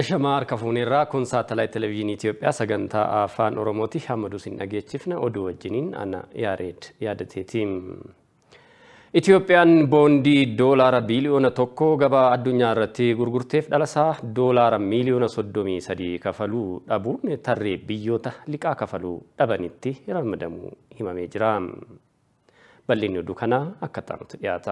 አሸማ አርከፉኒራ ኩን ሳተላይት ቴሌቪዥን ኢትዮጵያ ሰገንታ አፋን ኦሮሞቲ ሀመዱ ሲነጌችፍነ ኦዱ ወጅኒን አና ያሬድ ያደቴቲም ኢትዮጵያን ቦንዲ ዶላር ቢሊዮነ ቶኮ ገባ አዱኛ ረቲ ጉርጉርቴፍ ዳለሳ ዶላር ሚሊዮነ ሶዶሚ ሰዲ ከፈሉ ዳቡን ተሬ ብዮተ ሊቃ ከፈሉ ዳበኒቲ ረምደሙ ሂመሜ ጅራም በሊኒ አከታኑት ያታ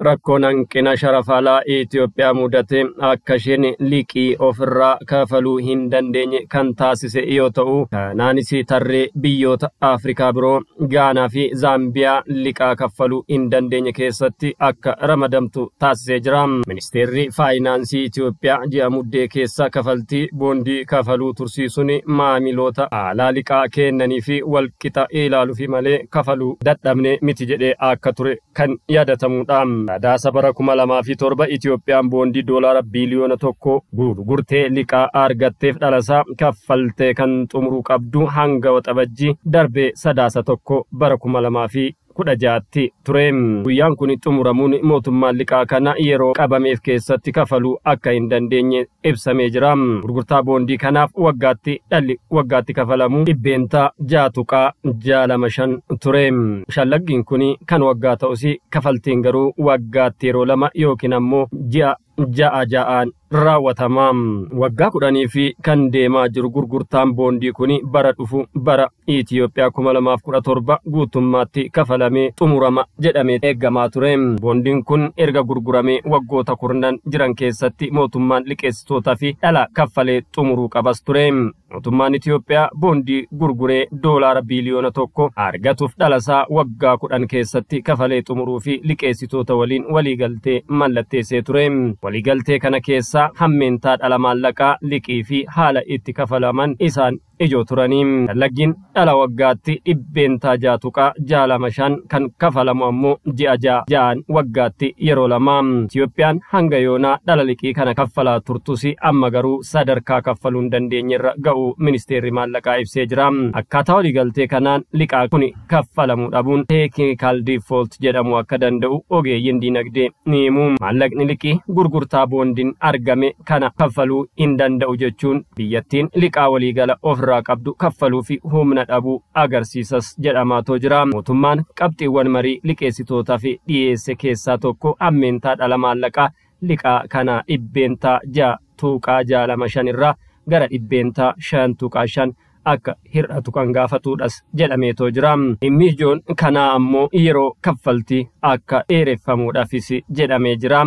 Rakkoon hanqina sharafalaa Itoophiyaa mudatee akka isheen liqii ofirraa kafaluu hin dandeenye kan taasise yoo ta'u, kanaanis tarree biyyoota Afrikaa biroo Gaanaa fi Zaambiyaa liqaa kaffaluu hin dandeenye keessatti akka ramadamtu taasisee jira. Ministeerri Faayinaansii Itoophiyaa ji'a muddee keessa kafaltii boondii kafaluu tursiisuun maamiloota haalaa liqaa kennanii fi walqixa ilaaluufi malee kafaluu dadhabne miti jedhee akka ture kan yaadatamudha. sadaasa bara kuma lamaa fi torba Itoophiyaan boondii doolaara biiliyoona tokko gurgurtee liqaa argatteef dhalasaa kaffaltee kan xumuruu qabdu hanga waxabajjii darbee sadaasa tokko bara kuma lamaa fi kudha jaatti turee Guyyaan kun xumuramuun mootummaan liqaa kana yeroo qabameef keessatti kafaluu akka hin dandeenye ibsamee jira. Gurgurtaa boondii kanaaf waggaatti dhalli waggaatti kafalamu dhibbeentaa jaatuqaa jaalama shan ture. Shallaggiin kun kan waggaa ta'us kafaltiin garuu waggaatti yeroo lama yookiin ammoo ji'a ja'a ja'aan raawwatamaa waggaa kudhanii fi kan deemaa jiru gurgurtaan boondii kun bara dhufu bara Itoophiyaa kuma guutummaatti kafalamee xumurama jedhamee eeggamaa ture. Boondiin kun erga gurguramee waggoota kurnan jiran keessatti mootummaan liqeessitootaa fi dhala kaffalee xumuruu qabas ture. mootummaan Itoophiyaa boondii gurguree doolaara biiliyoona tokko argatuuf dhalasaa waggaa kudhan keessatti kafalee xumuruu fi liqeessitoota waliin waliigaltee mallatteessee ture. Waliigaltee kana hammeentaa dhala maallaqaa liqii fi haala itti kafalaman isaan ijoo turaniin laggiin dhala waggaatti dhibbeen taajaa tuqaa jaalama shan kan kafalamu ammoo ji'a ja'a ja'an waggaatti yeroo lama Itiyoophiyaan hanga yoonaa dhala liqii kana kaffalaa turtusi amma garuu sadarkaa kaffaluu hin dandeenyerra ga'u ministeerri maallaqaa ibsee jira. Akkaataa waliigaltee kanaan liqaa kun kaffalamuu dhabuun teeknikaal diifoolt jedhamu akka danda'u ogeeyyiin diinagdee ni himu. Maallaqni liqii gurgurtaa boondiin argame kana kaffaluu hin danda'u jechuun biyyattiin liqaa waliigala ofirraa ofirraa qabdu kaffaluu fi humna dhabuu agarsiisas jedhamaatoo jira. Mootummaan qabxiiwwan marii liqeessitootaafi dhiyeesse keessaa tokko ammeentaa dhala maallaqaa liqaa kana dhibbeentaa ja'a tuuqaa jaalama shan irraa gara dhibbeentaa shan Tuqaa shan akka hir'atu kan gaafatudhas jedhameetoo jira. Dhimmi ijoon kanaa ammoo yeroo kaffaltii akka dheereffamuudhaafis jedhamee jira.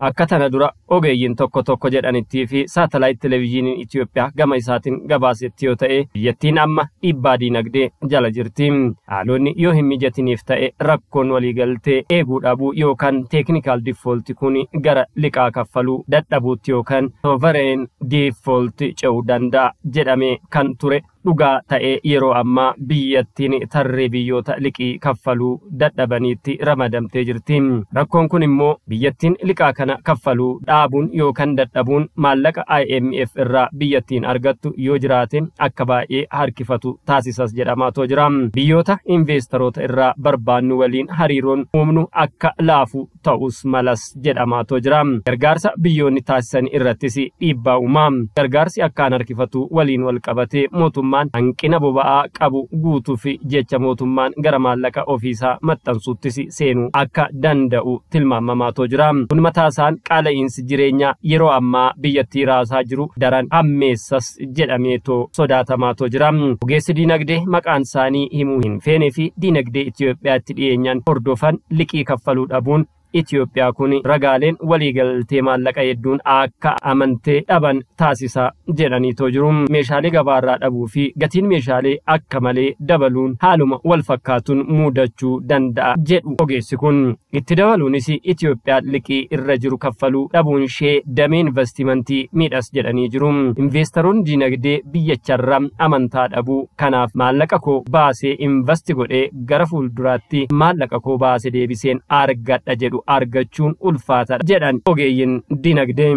Akka tana dura ogeeyyiin tokko tokko jedhanittii fi saatalaayit televezyiiniin Itoophiyaa gama isaatiin gabaasetti yoo ta'e biyyattiin amma dhiibbaa diinagdee jala jirti. Haalonni yoo hin mijatiniif ta'e rakkoon waliigaltee eeguu dhabuu yookaan teeknikaal diifoolti kun gara liqaa kaffaluu dadhabuutti yookaan soovareen diifoolti ce'uu danda'a jedhamee kan ture dhugaa ta'ee yeroo ammaa biyyattiin tarree biyyoota liqii kaffaluu dadhabaniitti ramadamtee jirti. Rakkoon kun immoo biyyattiin liqaa kana kaffaluu dhaabuun yookaan dadhabuun maallaqa IMF irraa biyyattiin argattu yoo jiraate akka baay'ee harkifatu taasisas jedhamaa too jira. Biyyoota investaroota irraa barbaannu waliin hariiroon umnu akka laafu ta'us malas jedhamaa too jira. Gargaarsa biyyoonni taasisan irrattis dhiibbaa uumaa. Gargaarsi akkaan harkifatu waliin wal qabatee mootummaa hanqina boba'aa qabu guutuuf jecha mootummaan gara maallaqa ofiisaa maxxansuuttis seenuu akka danda'u tilmaamamaatoo jira. Kun mataa isaan qaala'insi jireenyaa yeroo ammaa biyyattii raasaa jiru daran hammeessas jedhameetoo sodaatamaatoo jira. Ogeessi diinagdee maqaan isaanii himuu hin feenee fi diinagdee Itoophiyaatti dhiyeenyaan hordofan liqii kaffaluu dhabuun Itoophiyaa kun ragaaleen waliigaltee maallaqa hedduun akka amantee dhaban taasisa jedhaniitoo jiru. Meeshaalee gabaarraa dhabuu fi gatiin meeshaalee akka malee dabaluun haaluma wal fakkaatuun muudachuu danda'a jedhu ogeessi kun. Itti dabaluunis Itoophiyaan liqii irra jiru kaffaluu dhabuun ishee damee investimentii miidhas jedhanii jiru. Investoroonni dinagdee biyyacharraa amantaa dhabuu kanaaf maallaqa koo baasee investi godhee gara fuulduraatti maallaqa koo baase deebiseen argadha jedhu. argachuun ulfaata jedhan ogeeyyin dinagdee.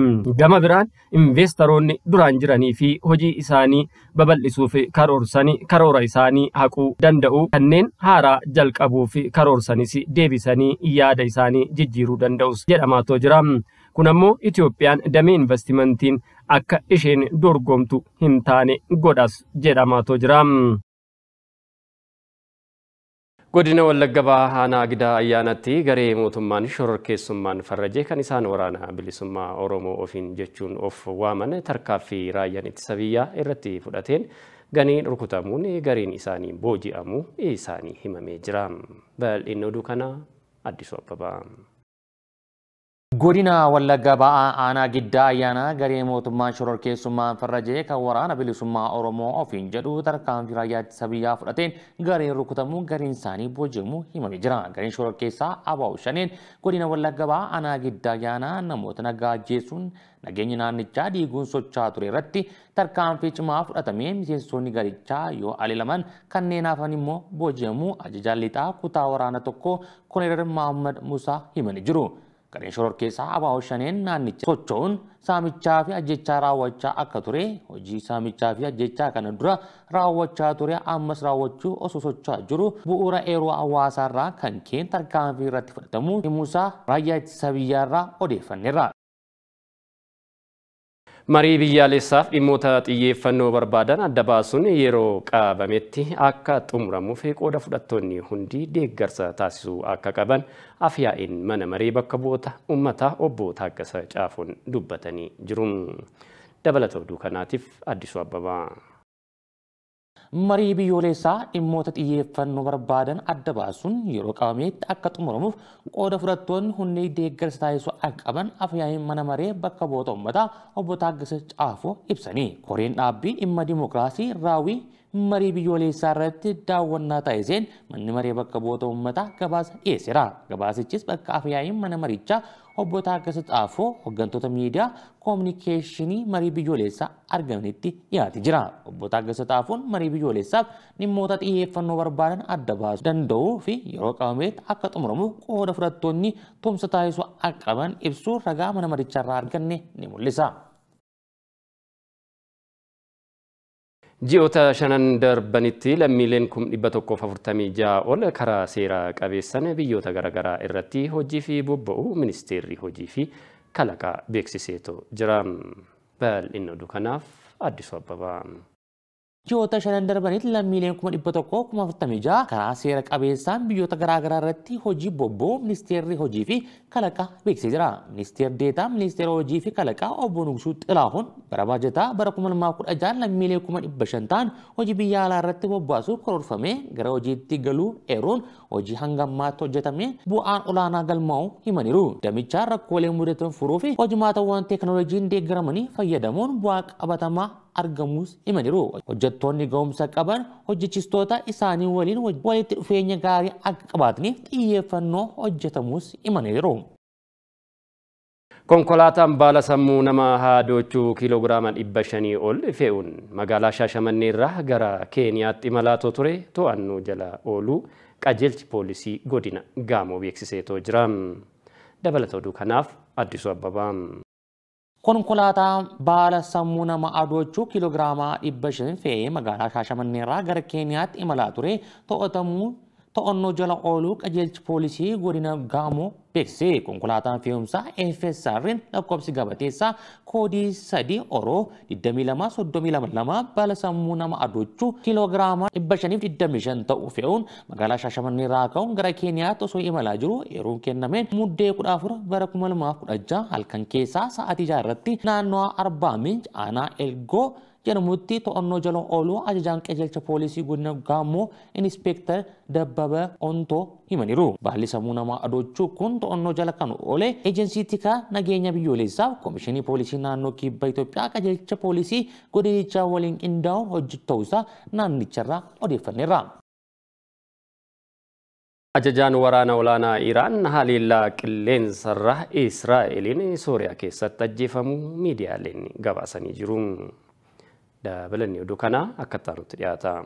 Gama biraan investaroonni duraan jiranii fi hojii isaanii babal'isuuf karoorsanii karoora isaanii haquu danda'u kanneen haaraa jalqabuuf karoorsanis deebisanii yaada isaanii jijjiiruu danda'us jedhamaa too jira. Kun ammoo Itoophiyaan damee investimentiin akka isheen dorgomtu hin taane godhas jedhamaa too jira. Godina Wallagga Haanaa Gidaa ayyaanatti garee mootummaan shororkeessummaan farrajee kan isaan waraana bilisummaa Oromoo ofiin jechuun of waaman fi raayyaan ittisa biyyaa irratti fudhateen ganii rukutamuun gariin isaanii booji'amu isaanii himamee jira. oduu kanaa Addisuu Abbabaa. Godina Wallagga ba'aa aanaa giddaa ayyaana garee mootummaa shororkeessummaan farrajee kan waraana bilisummaa Oromoo ofiin jedhu tarkaanfii raayyaa biyyaa fudhateen gareen rukutamuu gareen isaanii booji'amu himamee jira. Gareen shororkeessaa Abaa'u Shaneen godina Wallagga ba'aa aanaa giddaa ayyaana namoota nagaa ajjeesuun nageenyi naannichaa diiguun socho'aa ture irratti tarkaanfii cimaa fudhatamee miseensonni garichaa yoo alilaman kanneen hafan immoo booji'amuu ajajaan lixaa kutaa waraana tokkoo Koneeral Mahammad Musaa himanii jiru. Qareen shoror keessaa abaa shaneen naannicha socho'uun saamichaa fi ajjechaa raawwachaa akka ture hojii saamichaa fi ajjechaa kana dura raawwachaa ture ammas raawwachuu osoo socho'aa jiru bu'uura eeroo hawaasaa irraa kan keen tarkaanfii irratti fudhatamu himuusaa raayyaa ittisa biyyaa irraa odeeffanneerra. Marii biyyaalessaaf dhimmoota xiyyeeffannoo barbaadan adda baasuun yeroo qabametti akka xumuramuuf qooda fudhattoonni hundi deeggarsa taasisuu akka qaban afyaa'in mana marii bakka bu'oota uummataa obbo taagasa caafuun dubbatanii jiru. Dabalata oduu kanaatiif Addisuu Abbabaa. marii biyyoolessaa dhimmoota xiyyeeffannoo barbaadan adda baasuun yeroo qabameetti akka xumuramuuf qooda fudhattoonni hundi deeggarsa taasisuu akka qaban afyaa'iin mana maree bakka boota ummataa obbo Taaggis Caafoo ibsanii. Koreen dhaabbii dhimma dimookiraasii raawwii marii biyyoolee isaa irratti daawwannaa manni maree bakka bu'oota ummataa gabaasa dhiyeesseera. Gabaasichis bakka afyaa'iin mana marichaa obbotaa akkasii xaafoo hooggantoota miidiyaa koominikeeshinii marii biyyoolessaa argamanitti dhiyaatee jira. Obbotaa marii biyyoolessaaf dhimmoota xiyyeeffannoo barbaadan adda baasuu danda'uu fi yeroo qabameetti akka xumuramuu qooda fudhattoonni tumsa taasisuu akka qaban ibsuu ragaa mana marichaa irraa arganne ni mul'isa. Ji'oota shanan darbanitti lammiileen kun dhibba tokkoof afurtamii ja'a ol karaa seera qabeessan biyyoota garaagaraa irratti hojii fi bobba'u ministeerri hojii fi kalaqaa beeksiseetu jira. Bal'inni oduu kanaaf Addisuu Abbabaa. Ji'oota shanan darbanitti lammiileen kuma dhibba tokkoo kuma afurtamii ja'a seera qabeessaan biyyoota garaagaraa irratti hojii bobba'uu ministeerri hojii fi kalaqaa beeksisee jira. Ministeerri deetaa ministeera hojii fi kalaqaa obbo Nugushuu Xilaahuun bara baajataa bara kuma lamaa kudha ja'an lammiilee kuma dhibba shan ta'an hojii biyya alaa irratti bobbaasuuf kororfamee gara hojiitti galuu eeruun hojii hanga ammaatti hojjetamee bu'aan olaanaa galmaa'uu himaniiru. Damichaan rakkoolee mudatan furuu fi hojimaatawwan teekinooloojiin deeggaramanii fayyadamuun argamuus hima Hojjettoonni qaban hojjechistoota isaanii waliin walitti dhufeenya gaarii akka qabaataniif xiyyeeffannoo hojjetamuus himanii Konkolaataan baala sammuu namaa haadoochuu kiiloogiraama dhibba shanii ol fe'uun magaalaa Shaashamannee irraa gara Keeniyaatti malaatoo ture to'annoo jala ooluu qajeelchi poolisii godina Gaamoo beeksiseetoo jira. Dabalatoo kanaaf addisu Abbabaa. Konkolaataa baala sammuu nama adochuu kiilogiraamaa giraamaa dhibba shan fe'ee magaalaa Shaashamannee irraa gara keenyaatti imalaa ture to'atamuu to'annoo jala ooluu qajeelchi poolisii godina gaamoo beeksise konkolaataan fe'umsaa efsr'n lakkoobsi gabateessaa koodii sadi oroo 2232 bala sammuu nama adochuu kiiloogiraama 525 ta'u fe'uun magaalaa shaashamannee raaka'uun gara keeniyaatti osoo imalaa jiru eeruun kennameen muddee 14 bara 2016 halkan keessaa sa'aatii 6 irratti naanno'aa arbaa minchi aanaa elgoo jedhamutti to'annoo jala ooluu ajajaan qajeelcha poolisii godina gaammoo inispeektar dabbaba ontoo himaniru. Baalli sammuu namaa adochuu kun to'annoo jala kan oole eejensiitti Tika nageenya biyyoolessaaf koomishinii poolisii naannoo kibba Itoophiyaa qajeelcha poolisii godinicha waliin qindaa'u hojjetu ta'uusaa naannicharraa odeeffanneerra. Ajajaan waraana olaanaa Iraan haliillaa qilleensarra Israa'eliin Sooriyaa keessatti ajjeefamuu miidiyaaleen gabaasanii jiru. oduu akka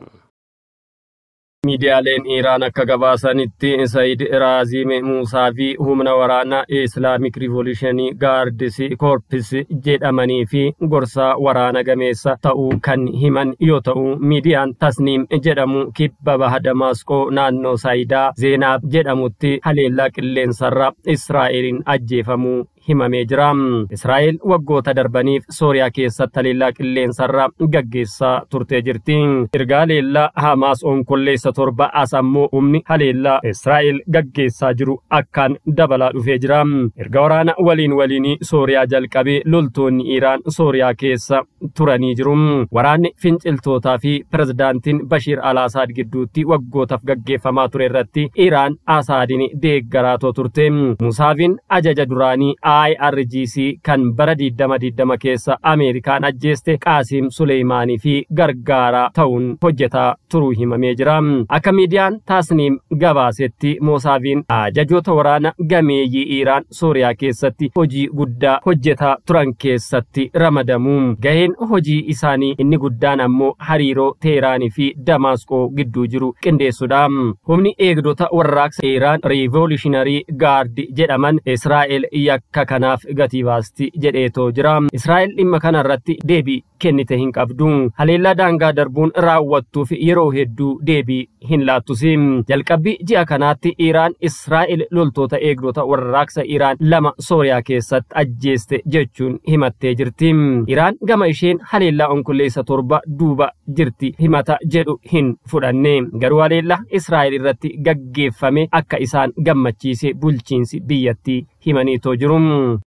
Miidiyaaleen Iraan akka gabaasanitti Saayid Raaziim Muusaa fi humna waraanaa Islaamik Riivooluushinii Gaardis Korpis jedhamanii fi gorsaa waraana gameessa ta'uu kan himan yoo ta'u miidiyaan Tasniim jedhamu kibba baha Damaasqoo naannoo Saayidaa Zeenaab jedhamutti haleellaa qilleensarra Israa'eliin ajjeefamuu Israa'el waggoota darbaniif Sooriyaa keessatti haleellaa qilleensarraa gaggeessaa turtee jirti. Ergaa haleellaa Hamaas onkolleessa torba asammoo humni haleellaa Israa'el gaggeessaa jiru akkaan dabalaa dhufee jira. Erga waraana waliin waliinii Sooriyaa jalqabee loltoonni Iraan Sooriyaa keessa turanii jiru. Waraanni finciltootaa fi pirezidaantiin Bashiir asaad gidduutti waggootaaf gaggeeffamaa ture irratti Iraan Asaadiin deeggaraatoo turte. Musaaviin ajaja duraanii IRGC kan bara diddama diddama keessa Ameerikaan ajjeeste Qaasim Suleymaanii fi gargaaraa ta'uun hojjetaa turuu himamee jira. Akka miidiyaan taasniim gabaasetti Moosaaviin ajajoota waraana gameeyyii Iiraan Sooriyaa keessatti hojii guddaa hojjetaa turan keessatti ramadamu. Gaheen hojii isaanii inni guddaan ammoo hariiroo Teeraanii fi Damaasqoo gidduu jiru qindeessudha. Humni eegdota warraaqsa Iiraan Riivoolishiinarii Gaardi jedhaman Israa'el yakka kanaaf gatii baasti jedheetoo jira israa'el dhimma kana irratti deebii kennite hin qabdu haleellaa daangaa darbuun raawwattuuf yeroo hedduu deebii hin laattusi jalqabbii ji'a kanaatti iiraan israa'el loltoota eegdota warraaqsa iiraan lama sooriyaa keessatti ajjeeste jechuun himattee jirti iiraan gama isheen haleellaa onkolleessa torba duuba jirti himata jedhu hin fudhanne garuu haleellaa israa'el irratti gaggeeffame akka isaan gammachiise bulchiinsi biyyattii himanii too jirum.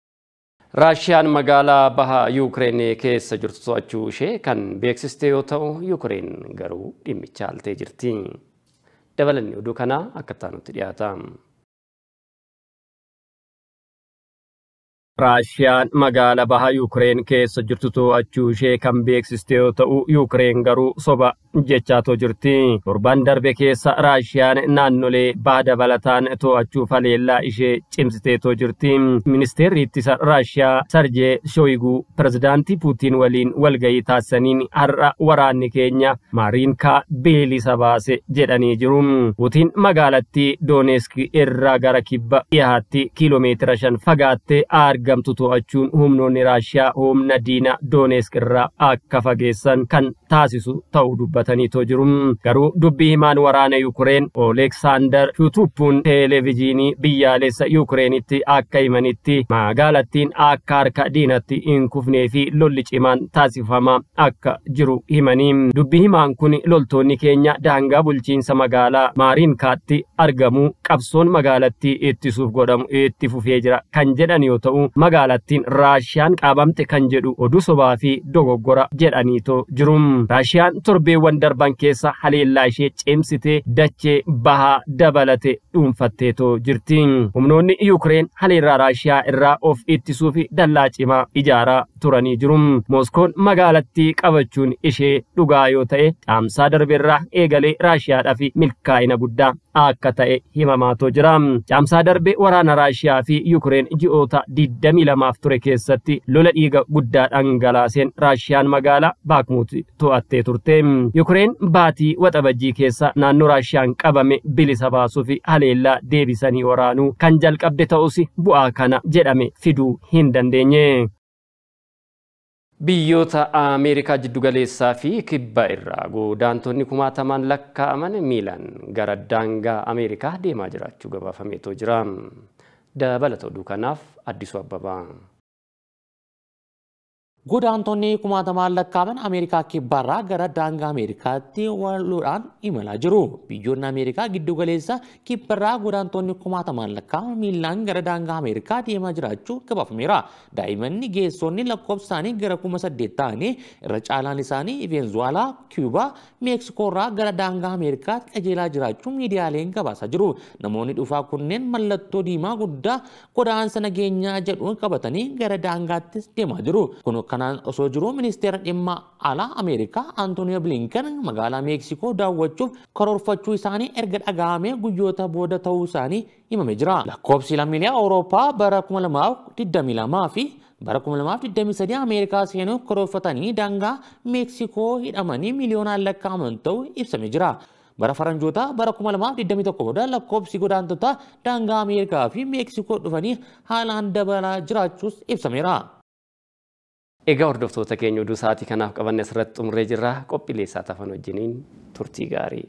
Raashiyaan magaalaa baha Yuukireen keessa jirtu to'achuu ishee kan beeksiste yoo ta'u, Yuukireen garuu dhimmicha altee jirti. Dabalanni oduu kanaa akka taanutti dhiyaata. raashiyaan magaalaa baha yuukireen keessa jirtu too'achuu ishee kan beeksiste yoo ta'u yuukireen garuu soba jechaatoo jirti torban darbe keessa raashiyaan naannolee baha dabalataan to'achuu falellaa ishee cimsiteetoo jirti ministeerri ittisa raashiyaa sarjee shoyiguu pirezidaantii puutiin waliin walgayii taasisaniin har'a waraanni keenya maariinkaa beelisa baase jedhanii jiru puutiin magaalattii dooneesk irraa gara kibba dhiyaatti kiiloomeetira shan fagaattee argamtu to'achuun humnoonni raashiyaa humna diina doonesk irraa akka fageessan kan taasisu ta'u dubbataniitoo jiru. Garuu dubbii himaan waraana Yukureen Oleksaandar shuutupuun teelevijiinii biyyaalessa Yukureenitti akka himanitti magaalattiin akka harka diinatti hin kufnee fi lolli cimaan taasifamaa akka jiru himanii. Dubbii himaan kun loltoonni keenya daangaa bulchiinsa magaalaa kaatti argamu qabsoon magaalattii ittisuuf godhamu itti fufee jira kan jedhan yoo ta'u magaalattiin raashiyaan qaabamte kan jedhu oduu sobaa fi dogoggora jedhaniitoo jiru. Raashiyaan torbeewwan darban keessa haleellaa ishee ceemsitee dachee bahaa dabalate dhuunfatteetoo jirti. Humnoonni Yuukireen haleerraa raashiyaa irraa of ittisuu fi dallaa cimaa ijaaraa turanii jiru. Mooskoon magaalatti qabachuun ishee dhugaa yoo ta'e dhaamsaa darbeerraa eegalee Raashiyaadhaa fi milkaa'ina guddaa akka ta'e himamaatoo jira. caamsaa darbee waraana Raashiyaa fi Yukureen ji'oota 22 ture keessatti lola dhiiga guddaa dhangalaaseen Raashiyaan magaalaa Baakmuut to'attee turte. Yukureen baatii waxabajjii keessa naannoo Raashiyaan qabame bilisa baasuu fi haleellaa deebisanii waraanuu kan jalqabde ta'us bu'aa kana jedhame fiduu hin dandeenye. Biyyoota Ameerikaa jiddugaleessaa fi kibba irraa godaantonni kumaatamaan lakkaa'aman milaan gara daangaa Ameerikaa deemaa jiraachuu gabaafameetoo jira. Dabalatoo duukanaaf Addisuu Abbabaa. Godaantonni kumaatama lakkaaman Ameerikaa kibbaarraa gara daangaa Ameerikaatti waluudhaan imalaa jiru. Biyyoonni Ameerikaa giddu galeessa kibbaarraa godaantonni kumaatama lakkaaman miillaan gara daangaa Ameerikaa deemaa jiraachuu gabaafamera. Daa'immanni geessonni lakkoofsaanii gara kuma saddeet ta'anii irra caalaan isaanii Venezuwaalaa, Kiiyuubaa, gara daangaa Ameerikaatti qajeelaa jiraachuu miidiyaaleen gabaasaa jiru. Namoonni dhufaa kunneen mallattoo diimaa guddaa godaansa nageenya jedhu qabatanii gara daangaattis Kanaan osoo jiruu ministeera dhimma alaa Ameerikaa Antoonio Bilinken magaalaa Meeksikoo daawwachuuf karoorfachuu isaanii erga dhaga'amee guyyoota booda ta'uu isaanii himame jira. Lakkoobsi lammiilee Awurooppaa bara 2022 fi bara 2023 Ameerikaa seenuu karoorfatanii daangaa Meeksikoo hidhamanii miiliyoonaan lakkaa'aman ta'uu ibsame jira. bara faranjoota bara 2021 booda lakkoobsi godaantota daangaa Ameerikaa fi Meeksikoo dhufanii haalaan dabalaa jiraachuus ibsameera. Egaa hordoftoota keenya oduu sa'aatii kanaaf qabanne asirratti xumuree jirra. Qophiilee isaa tafan wajjiniin turtii gaarii.